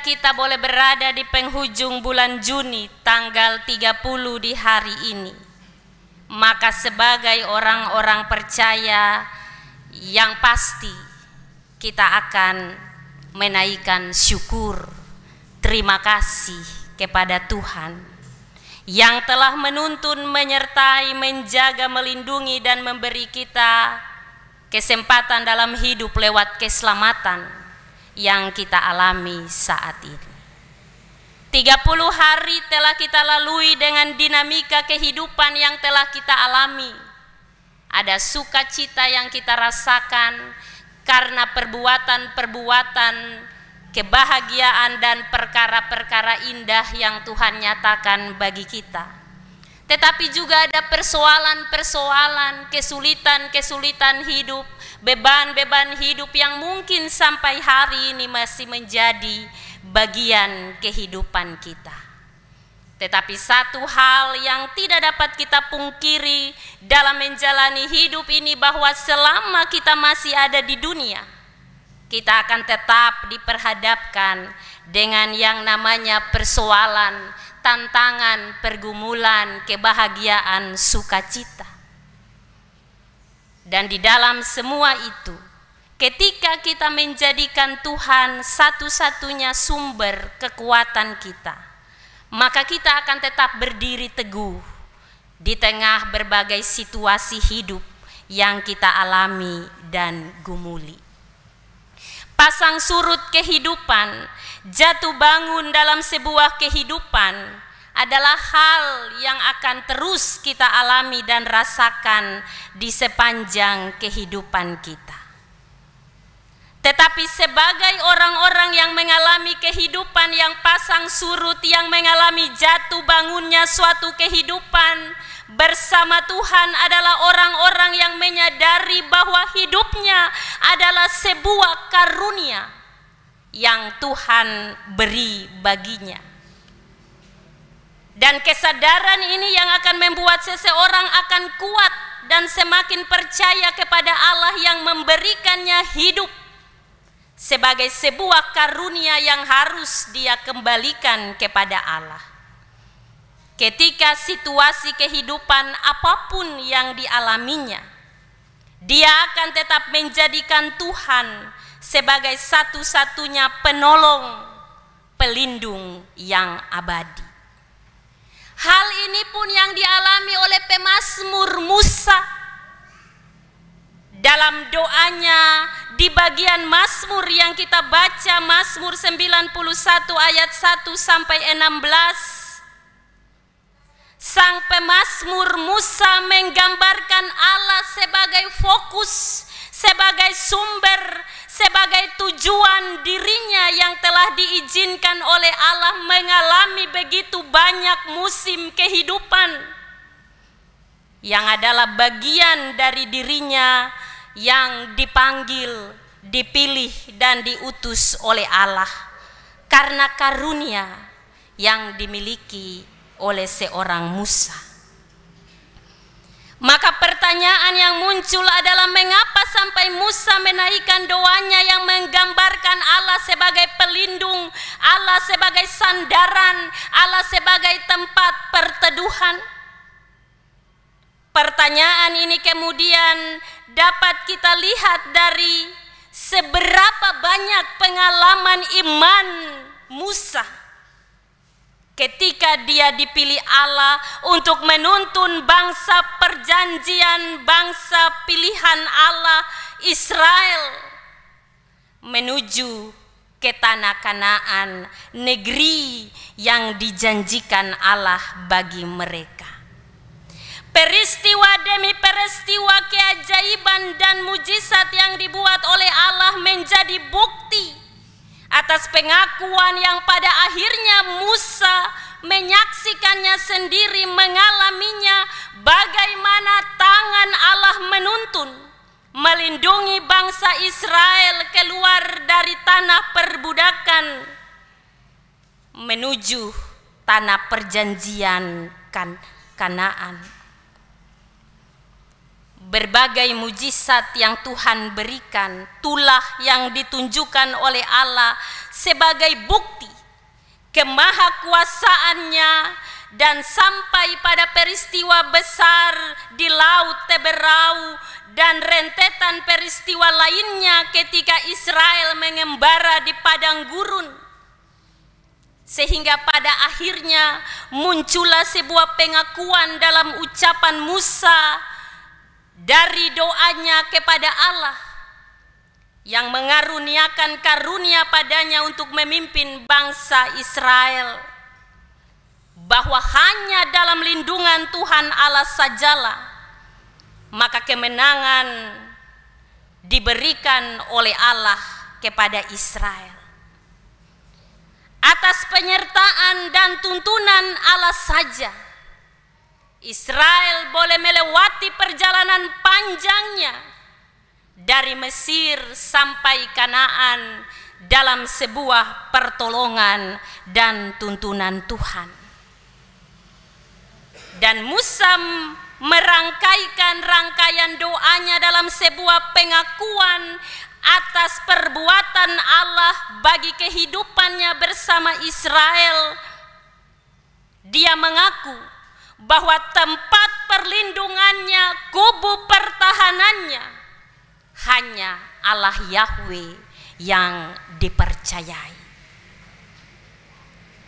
kita boleh berada di penghujung bulan Juni tanggal 30 di hari ini. Maka sebagai orang-orang percaya yang pasti kita akan menaikkan syukur, terima kasih kepada Tuhan yang telah menuntun, menyertai, menjaga, melindungi dan memberi kita kesempatan dalam hidup lewat keselamatan yang kita alami saat ini. 30 hari telah kita lalui dengan dinamika kehidupan yang telah kita alami. Ada sukacita yang kita rasakan karena perbuatan-perbuatan kebahagiaan dan perkara-perkara indah yang Tuhan nyatakan bagi kita. Tetapi juga ada persoalan-persoalan, kesulitan-kesulitan hidup beban-beban hidup yang mungkin sampai hari ini masih menjadi bagian kehidupan kita. Tetapi satu hal yang tidak dapat kita pungkiri dalam menjalani hidup ini bahwa selama kita masih ada di dunia, kita akan tetap diperhadapkan dengan yang namanya persoalan, tantangan, pergumulan, kebahagiaan, sukacita. Dan di dalam semua itu, ketika kita menjadikan Tuhan satu-satunya sumber kekuatan kita, maka kita akan tetap berdiri teguh di tengah berbagai situasi hidup yang kita alami dan gumuli. Pasang surut kehidupan, jatuh bangun dalam sebuah kehidupan adalah hal yang akan terus kita alami dan rasakan di sepanjang kehidupan kita. Tetapi sebagai orang-orang yang mengalami kehidupan yang pasang surut, yang mengalami jatuh bangunnya suatu kehidupan bersama Tuhan adalah orang-orang yang menyadari bahwa hidupnya adalah sebuah karunia yang Tuhan beri baginya dan kesadaran ini yang akan membuat seseorang akan kuat dan semakin percaya kepada Allah yang memberikannya hidup sebagai sebuah karunia yang harus dia kembalikan kepada Allah. Ketika situasi kehidupan apapun yang dialaminya, dia akan tetap menjadikan Tuhan sebagai satu-satunya penolong, pelindung yang abadi ini pun yang dialami oleh pemazmur Musa dalam doanya di bagian Mazmur yang kita baca Mazmur 91 ayat 1 sampai 16 Sang pemazmur Musa menggambarkan Allah sebagai fokus sebagai sumber, sebagai tujuan dirinya yang telah diizinkan oleh Allah mengalami begitu banyak musim kehidupan yang adalah bagian dari dirinya yang dipanggil, dipilih dan diutus oleh Allah karena karunia yang dimiliki oleh seorang Musa. Maka pertanyaan yang muncul adalah mengapa sampai Musa menaikkan doanya yang menggambarkan Allah sebagai pelindung, Allah sebagai sandaran, Allah sebagai tempat perteduhan. Pertanyaan ini kemudian dapat kita lihat dari seberapa banyak pengalaman iman Musa ketika dia dipilih Allah untuk menuntun bangsa perjanjian, bangsa pilihan Allah Israel menuju ke tanah Kanaan, negeri yang dijanjikan Allah bagi mereka. Peristiwa demi peristiwa keajaiban dan mujizat yang dibuat oleh Allah menjadi bukti atas pengakuan yang pada akhirnya Musa menyaksikannya sendiri, mengalaminya bagaimana tangan Allah menuntun, melindungi bangsa Israel keluar dari tanah perbudakan menuju tanah perjanjian kan Kanaan berbagai mujizat yang Tuhan berikan, tulah yang ditunjukkan oleh Allah sebagai bukti kemahakuasaannya dan sampai pada peristiwa besar di Laut Teberau dan rentetan peristiwa lainnya ketika Israel mengembara di padang gurun sehingga pada akhirnya muncullah sebuah pengakuan dalam ucapan Musa dari doanya kepada Allah yang mengaruniakan karunia padanya untuk memimpin bangsa Israel bahwa hanya dalam lindungan Tuhan Allah sajalah maka kemenangan diberikan oleh Allah kepada Israel atas penyertaan dan tuntunan Allah saja Israel boleh melewati perjalanan panjangnya dari Mesir sampai Kanaan dalam sebuah pertolongan dan tuntunan Tuhan. Dan Musa merangkaikan rangkaian doanya dalam sebuah pengakuan atas perbuatan Allah bagi kehidupannya bersama Israel. Dia mengaku bahwa tempat perlindungannya, kubu pertahanannya hanya Allah Yahweh yang dipercayai.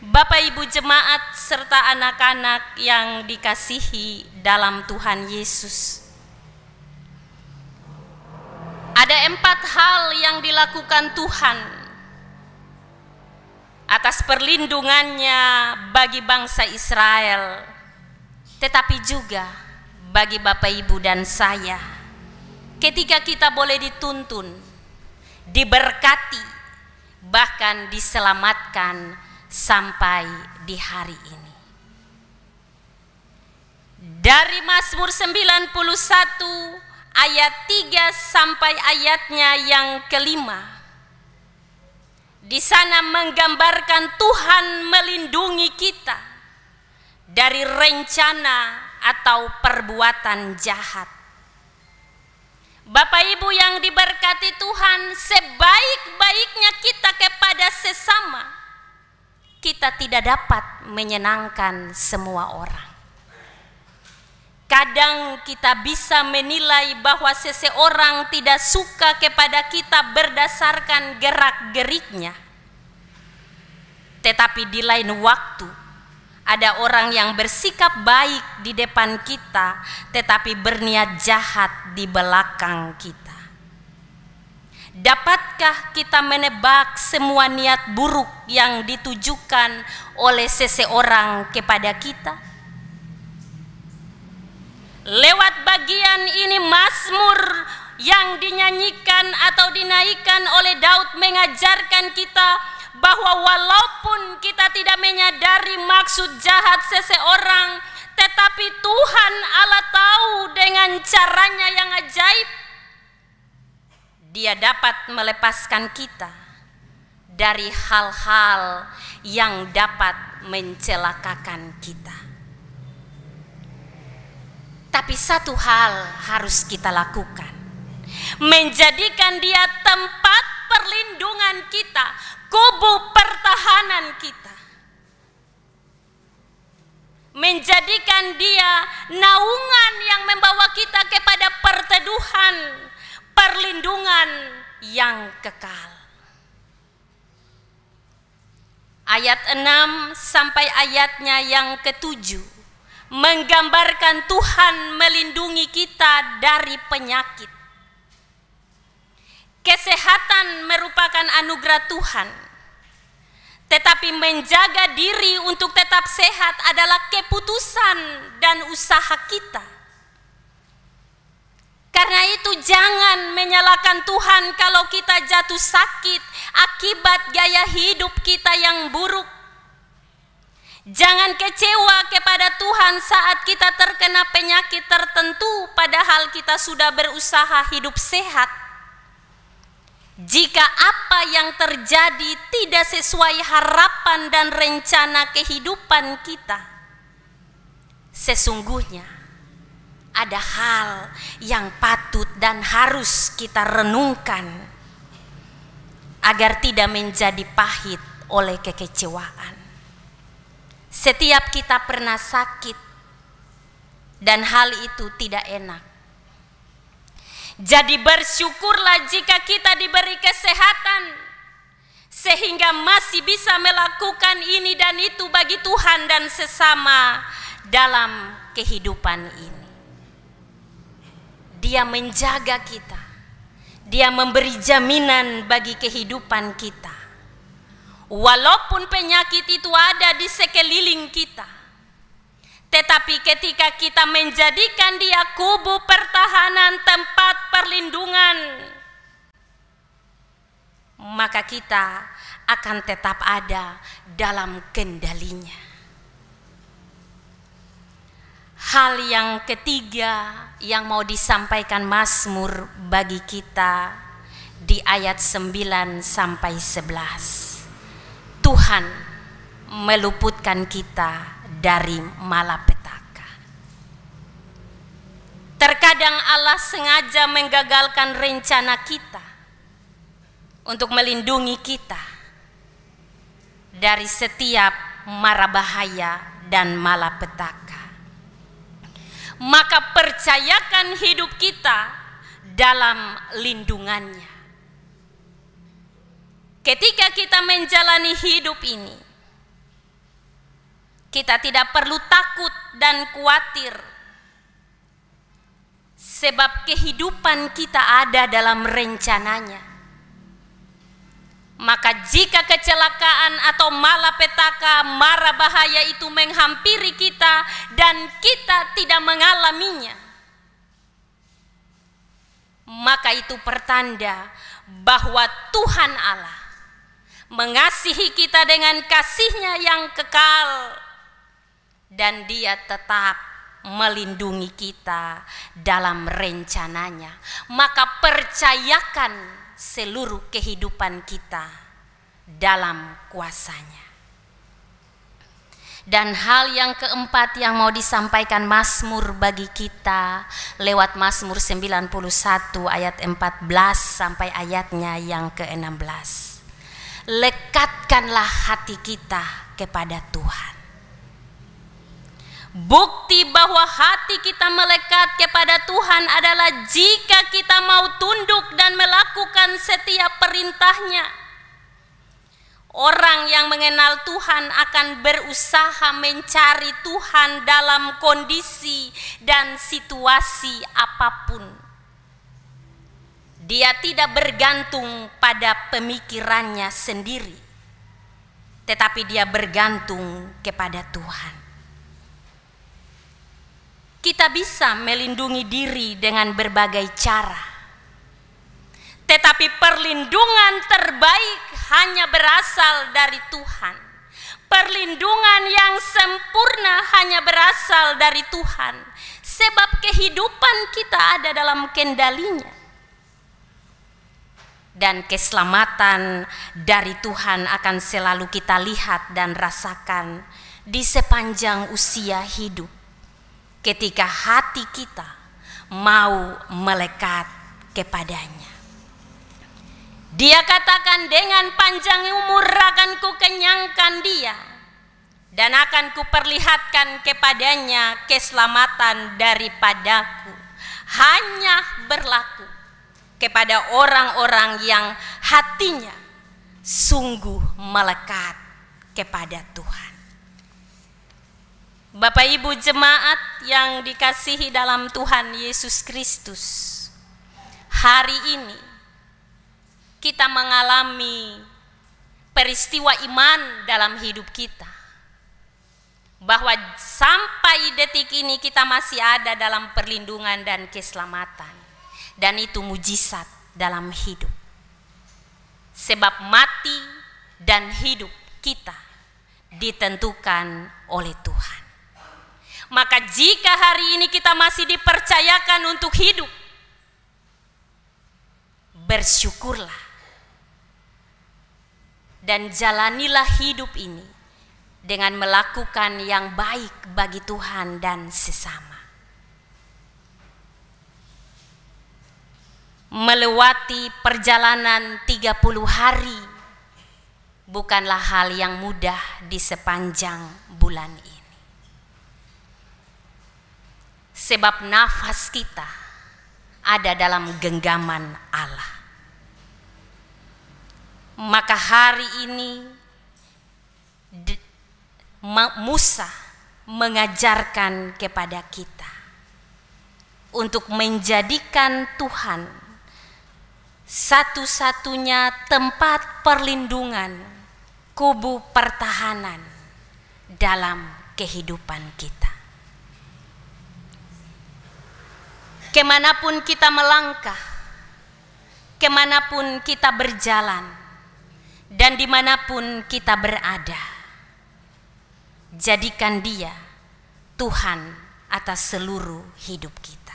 Bapak Ibu jemaat serta anak-anak yang dikasihi dalam Tuhan Yesus. Ada empat hal yang dilakukan Tuhan atas perlindungannya bagi bangsa Israel tetapi juga bagi Bapak Ibu dan saya. Ketika kita boleh dituntun, diberkati, bahkan diselamatkan sampai di hari ini. Dari Mazmur 91 ayat 3 sampai ayatnya yang kelima. Di sana menggambarkan Tuhan melindungi kita dari rencana atau perbuatan jahat. Bapak Ibu yang diberkati Tuhan, sebaik-baiknya kita kepada sesama, kita tidak dapat menyenangkan semua orang. Kadang kita bisa menilai bahwa seseorang tidak suka kepada kita berdasarkan gerak-geriknya. Tetapi di lain waktu, ada orang yang bersikap baik di depan kita, tetapi berniat jahat di belakang kita. Dapatkah kita menebak semua niat buruk yang ditujukan oleh seseorang kepada kita? Lewat bagian ini Mazmur yang dinyanyikan atau dinaikkan oleh Daud mengajarkan kita bahwa walaupun kita tidak menyadari maksud jahat seseorang, tetapi Tuhan Allah tahu dengan caranya yang ajaib, Dia dapat melepaskan kita dari hal-hal yang dapat mencelakakan kita. Tapi satu hal harus kita lakukan menjadikan dia tempat perlindungan kita, kubu pertahanan kita. Menjadikan dia naungan yang membawa kita kepada perteduhan, perlindungan yang kekal. Ayat 6 sampai ayatnya yang ketujuh menggambarkan Tuhan melindungi kita dari penyakit Kesehatan merupakan anugerah Tuhan, tetapi menjaga diri untuk tetap sehat adalah keputusan dan usaha kita. Karena itu, jangan menyalahkan Tuhan kalau kita jatuh sakit akibat gaya hidup kita yang buruk. Jangan kecewa kepada Tuhan saat kita terkena penyakit tertentu, padahal kita sudah berusaha hidup sehat. Jika apa yang terjadi tidak sesuai harapan dan rencana kehidupan kita, sesungguhnya ada hal yang patut dan harus kita renungkan agar tidak menjadi pahit oleh kekecewaan. Setiap kita pernah sakit, dan hal itu tidak enak jadi bersyukurlah jika kita diberi kesehatan sehingga masih bisa melakukan ini dan itu bagi Tuhan dan sesama dalam kehidupan ini. Dia menjaga kita. Dia memberi jaminan bagi kehidupan kita. Walaupun penyakit itu ada di sekeliling kita, tetapi ketika kita menjadikan dia kubu pertahanan tempat perlindungan, maka kita akan tetap ada dalam kendalinya. Hal yang ketiga yang mau disampaikan Mazmur bagi kita di ayat 9 sampai 11. Tuhan meluputkan kita dari malapetaka. Terkadang Allah sengaja menggagalkan rencana kita untuk melindungi kita dari setiap mara bahaya dan malapetaka. Maka percayakan hidup kita dalam lindungannya. Ketika kita menjalani hidup ini, kita tidak perlu takut dan khawatir, sebab kehidupan kita ada dalam rencananya. Maka, jika kecelakaan atau malapetaka, mara bahaya itu menghampiri kita dan kita tidak mengalaminya, maka itu pertanda bahwa Tuhan Allah mengasihi kita dengan kasihnya yang kekal dan dia tetap melindungi kita dalam rencananya maka percayakan seluruh kehidupan kita dalam kuasanya dan hal yang keempat yang mau disampaikan Mazmur bagi kita lewat Mazmur 91 ayat 14 sampai ayatnya yang ke-16. Lekatkanlah hati kita kepada Tuhan. Bukti bahwa hati kita melekat kepada Tuhan adalah jika kita mau tunduk dan melakukan setiap perintahnya. Orang yang mengenal Tuhan akan berusaha mencari Tuhan dalam kondisi dan situasi apapun. Dia tidak bergantung pada pemikirannya sendiri, tetapi dia bergantung kepada Tuhan. Kita bisa melindungi diri dengan berbagai cara. Tetapi perlindungan terbaik hanya berasal dari Tuhan. Perlindungan yang sempurna hanya berasal dari Tuhan. Sebab kehidupan kita ada dalam kendalinya dan keselamatan dari Tuhan akan selalu kita lihat dan rasakan di sepanjang usia hidup ketika hati kita mau melekat kepadanya. Dia katakan dengan panjang umur akan ku kenyangkan dia dan akan perlihatkan kepadanya keselamatan daripadaku. Hanya berlaku kepada orang-orang yang hatinya sungguh melekat kepada Tuhan. Bapak Ibu jemaat yang dikasihi dalam Tuhan Yesus Kristus. Hari ini kita mengalami peristiwa iman dalam hidup kita. Bahwa sampai detik ini kita masih ada dalam perlindungan dan keselamatan. Dan itu mujizat dalam hidup. Sebab mati dan hidup kita ditentukan oleh Tuhan. Maka jika hari ini kita masih dipercayakan untuk hidup, bersyukurlah dan jalanilah hidup ini dengan melakukan yang baik bagi Tuhan dan sesama. Melewati perjalanan 30 hari bukanlah hal yang mudah di sepanjang bulan ini. Sebab nafas kita ada dalam genggaman Allah. Maka hari ini Musa mengajarkan kepada kita untuk menjadikan Tuhan satu-satunya tempat perlindungan kubu pertahanan dalam kehidupan kita. kemanapun kita melangkah, kemanapun kita berjalan, dan dimanapun kita berada. Jadikan Dia Tuhan atas seluruh hidup kita,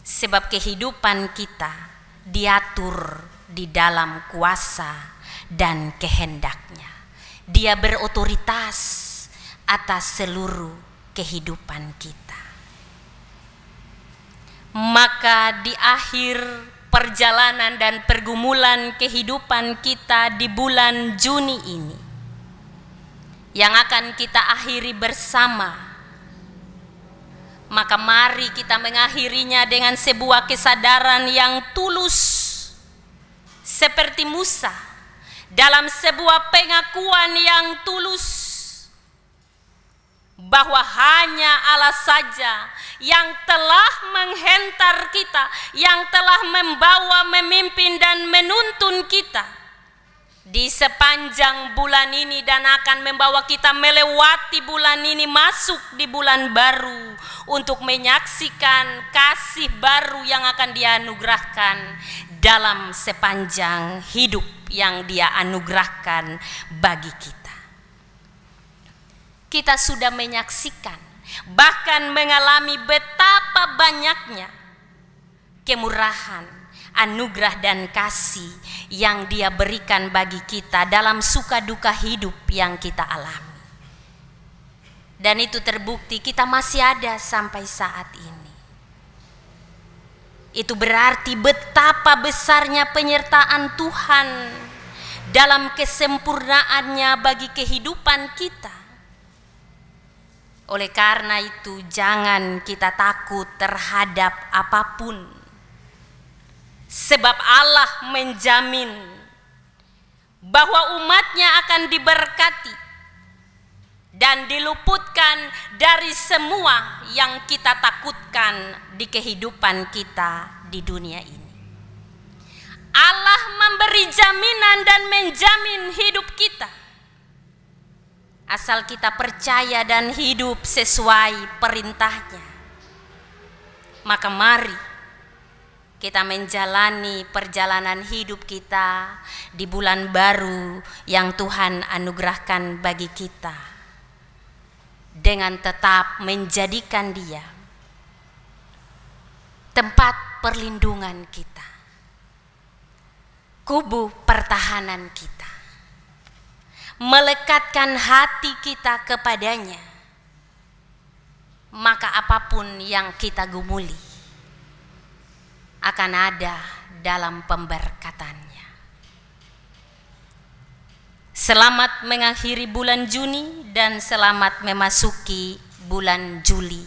sebab kehidupan kita diatur di dalam kuasa dan kehendaknya. Dia berotoritas atas seluruh kehidupan kita maka di akhir perjalanan dan pergumulan kehidupan kita di bulan Juni ini yang akan kita akhiri bersama maka mari kita mengakhirinya dengan sebuah kesadaran yang tulus seperti Musa dalam sebuah pengakuan yang tulus hanya Allah saja yang telah menghentar kita, yang telah membawa, memimpin dan menuntun kita di sepanjang bulan ini dan akan membawa kita melewati bulan ini masuk di bulan baru untuk menyaksikan kasih baru yang akan dianugerahkan dalam sepanjang hidup yang dia anugerahkan bagi kita. Kita sudah menyaksikan, bahkan mengalami betapa banyaknya kemurahan, anugerah dan kasih yang dia berikan bagi kita dalam suka duka hidup yang kita alami. Dan itu terbukti kita masih ada sampai saat ini. Itu berarti betapa besarnya penyertaan Tuhan dalam kesempurnaannya bagi kehidupan kita oleh karena itu, jangan kita takut terhadap apapun, sebab Allah menjamin bahwa umatnya akan diberkati dan diluputkan dari semua yang kita takutkan di kehidupan kita di dunia ini. Allah memberi jaminan dan menjamin hidup kita asal kita percaya dan hidup sesuai perintahnya. Maka mari kita menjalani perjalanan hidup kita di bulan baru yang Tuhan anugerahkan bagi kita dengan tetap menjadikan dia tempat perlindungan kita, kubu pertahanan kita melekatkan hati kita kepadanya, maka apapun yang kita gumuli akan ada dalam pemberkatannya. Selamat mengakhiri bulan Juni dan selamat memasuki bulan Juli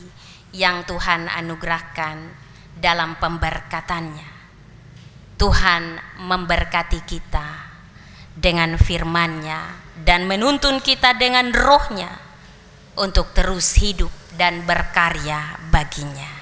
yang Tuhan anugerahkan dalam pemberkatannya. Tuhan memberkati kita dengan firman-Nya dan menuntun kita dengan rohnya untuk terus hidup dan berkarya baginya.